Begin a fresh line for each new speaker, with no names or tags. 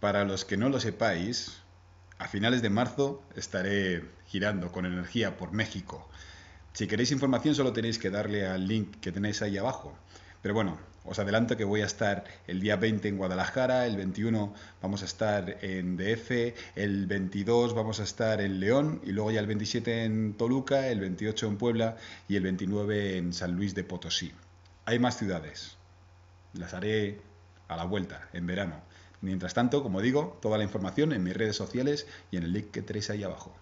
Para los que no lo sepáis, a finales de marzo estaré girando con energía por México. Si queréis información solo tenéis que darle al link que tenéis ahí abajo. Pero bueno, os adelanto que voy a estar el día 20 en Guadalajara, el 21 vamos a estar en DF, el 22 vamos a estar en León y luego ya el 27 en Toluca, el 28 en Puebla y el 29 en San Luis de Potosí. Hay más ciudades. Las haré a la vuelta, en verano. Mientras tanto, como digo, toda la información en mis redes sociales y en el link que tenéis ahí abajo.